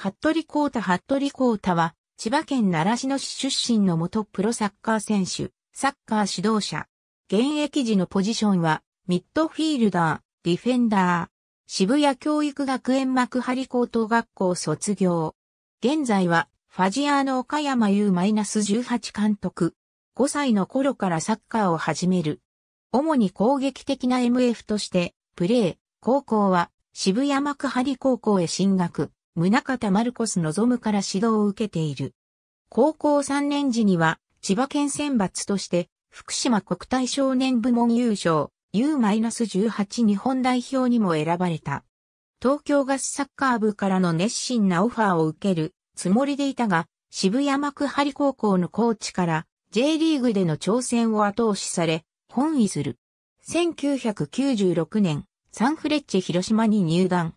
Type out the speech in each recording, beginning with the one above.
服部孝太服部孝太は、千葉県習志野市出身の元プロサッカー選手、サッカー指導者。現役時のポジションは、ミッドフィールダー、ディフェンダー。渋谷教育学園幕張高等学校卒業。現在は、ファジアーノ岡山 U-18 監督。5歳の頃からサッカーを始める。主に攻撃的な MF として、プレー、高校は、渋谷幕張高校へ進学。宗方マルコス望から指導を受けている。高校3年時には、千葉県選抜として、福島国体少年部門優勝、U-18 日本代表にも選ばれた。東京ガスサッカー部からの熱心なオファーを受けるつもりでいたが、渋谷幕張高校のコーチから J リーグでの挑戦を後押しされ、本位する。1996年、サンフレッチェ広島に入団。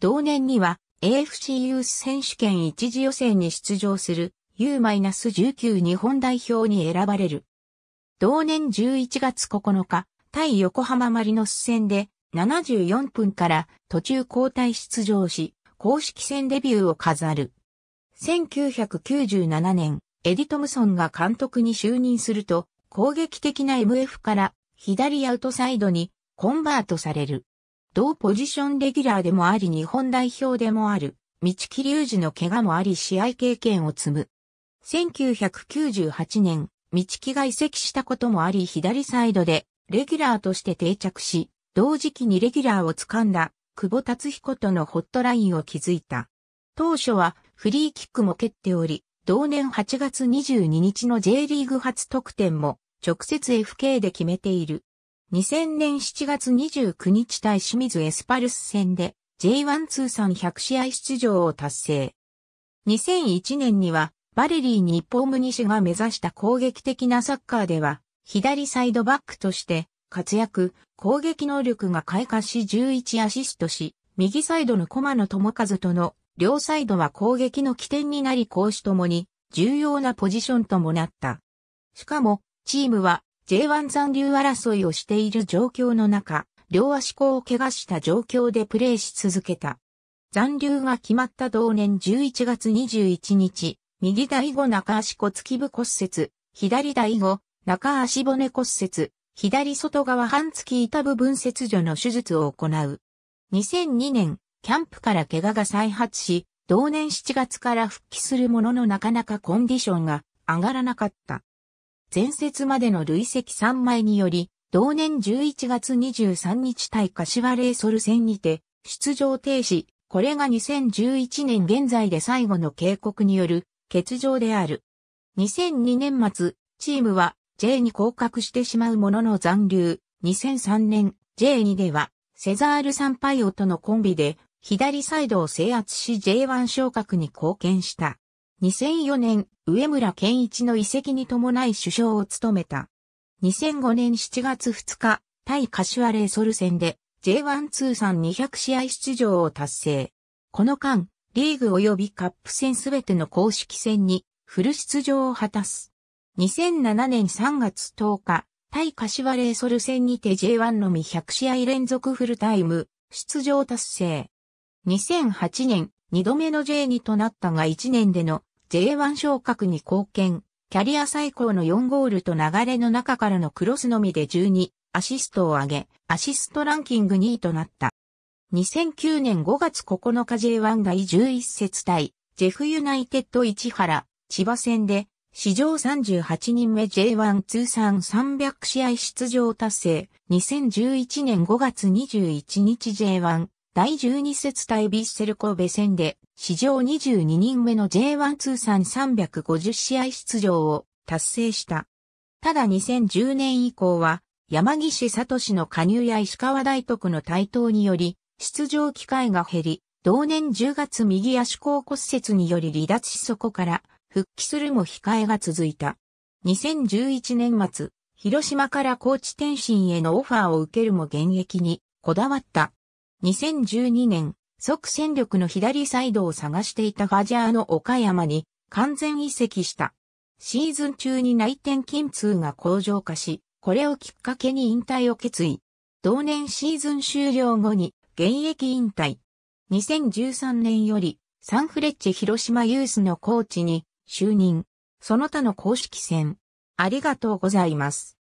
同年には AFC ユース選手権一次予選に出場する U-19 日本代表に選ばれる。同年11月9日、対横浜マリノス戦で74分から途中交代出場し、公式戦デビューを飾る。1997年、エディ・トムソンが監督に就任すると、攻撃的な MF から左アウトサイドにコンバートされる。同ポジションレギュラーでもあり日本代表でもある、道木隆二の怪我もあり試合経験を積む。1998年、道木が移籍したこともあり左サイドでレギュラーとして定着し、同時期にレギュラーを掴んだ久保達彦とのホットラインを築いた。当初はフリーキックも蹴っており、同年8月22日の J リーグ初得点も直接 FK で決めている。2000年7月29日対清水エスパルス戦で J1 通算100試合出場を達成。2001年にはバレリー日本ム西が目指した攻撃的なサッカーでは左サイドバックとして活躍、攻撃能力が開花し11アシストし、右サイドの駒野智和との両サイドは攻撃の起点になり攻守ともに重要なポジションともなった。しかも、チームは J1 残留争いをしている状況の中、両足甲を怪我した状況でプレーし続けた。残留が決まった同年11月21日、右第5中足骨基部骨折、左第5中足骨骨折、左外側半月板部分切除の手術を行う。2002年、キャンプから怪我が再発し、同年7月から復帰するもののなかなかコンディションが上がらなかった。前節までの累積3枚により、同年11月23日対柏レイソル戦にて出場停止、これが2011年現在で最後の警告による欠場である。2002年末、チームは J に降格してしまうものの残留。2003年 J2 ではセザール・サンパイオとのコンビで左サイドを制圧し J1 昇格に貢献した。2004年、上村健一の遺跡に伴い首相を務めた。2005年7月2日、対柏レイソル戦で J1 通算200試合出場を達成。この間、リーグ及びカップ戦すべての公式戦にフル出場を果たす。2007年3月10日、対柏レイソル戦にて J1 のみ100試合連続フルタイム出場達成。2008年2度目の J2 となったが1年での J1 昇格に貢献、キャリア最高の4ゴールと流れの中からのクロスのみで12アシストを上げ、アシストランキング2位となった。2009年5月9日 J1 第11節対、ジェフユナイテッド市原、千葉戦で、史上38人目 J1 通算300試合出場達成、2011年5月21日 J1 第12節対ビッセル神戸戦で、史上22人目の J1 通算350試合出場を達成した。ただ2010年以降は、山岸聡の加入や石川大徳の台頭により、出場機会が減り、同年10月右足甲骨折により離脱しそこから復帰するも控えが続いた。2011年末、広島から高知天津へのオファーを受けるも現役にこだわった。2012年、即戦力の左サイドを探していたファジャーの岡山に完全移籍した。シーズン中に内転筋痛が向上化し、これをきっかけに引退を決意。同年シーズン終了後に現役引退。2013年よりサンフレッチェ広島ユースのコーチに就任。その他の公式戦。ありがとうございます。